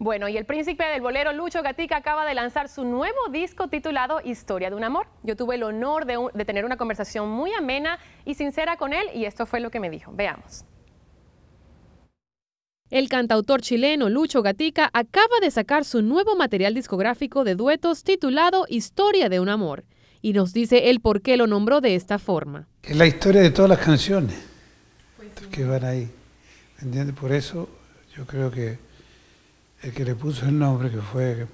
Bueno, y el príncipe del bolero Lucho Gatica acaba de lanzar su nuevo disco titulado Historia de un amor. Yo tuve el honor de, tener una conversación muy amena y sincera con él y esto fue lo que me dijo. Veamos. El cantautor chileno Lucho Gatica acaba de sacar su nuevo material discográfico de duetos titulado Historia de un amor y nos dice el por qué lo nombró de esta forma. Es la historia de todas las canciones que van ahí. Por eso yo creo que el que le puso el nombre, que fue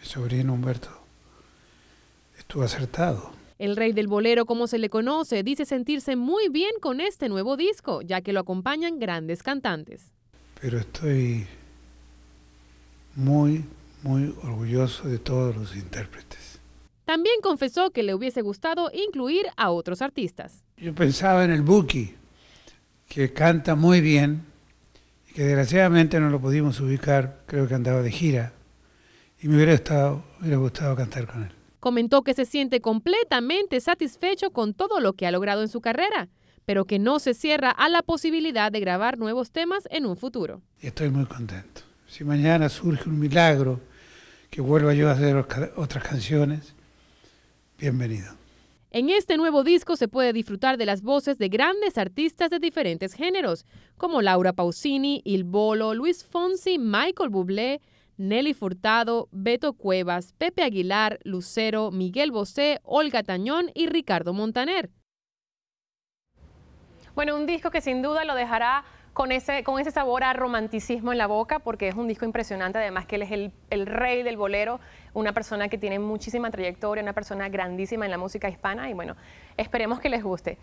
mi sobrino Humberto, estuvo acertado. El rey del bolero, como se le conoce, dice sentirse muy bien con este nuevo disco, ya que lo acompañan grandes cantantes. Pero estoy muy, muy orgulloso de todos los intérpretes. También confesó que le hubiese gustado incluir a otros artistas. Yo pensaba en el Buki, que canta muy bien, que desgraciadamente no lo pudimos ubicar, creo que andaba de gira, y me hubiera, estado, hubiera gustado cantar con él. Comentó que se siente completamente satisfecho con todo lo que ha logrado en su carrera, pero que no se cierra a la posibilidad de grabar nuevos temas en un futuro. Estoy muy contento. Si mañana surge un milagro, que vuelva yo a hacer otras canciones, bienvenido. En este nuevo disco se puede disfrutar de las voces de grandes artistas de diferentes géneros, como Laura Pausini, Il Bolo, Luis Fonsi, Michael Bublé, Nelly Furtado, Beto Cuevas, Pepe Aguilar, Lucero, Miguel Bosé, Olga Tañón y Ricardo Montaner. Bueno, un disco que sin duda lo dejará con ese, con ese sabor a romanticismo en la boca, porque es un disco impresionante, además que él es el, el rey del bolero, una persona que tiene muchísima trayectoria, una persona grandísima en la música hispana y bueno, esperemos que les guste.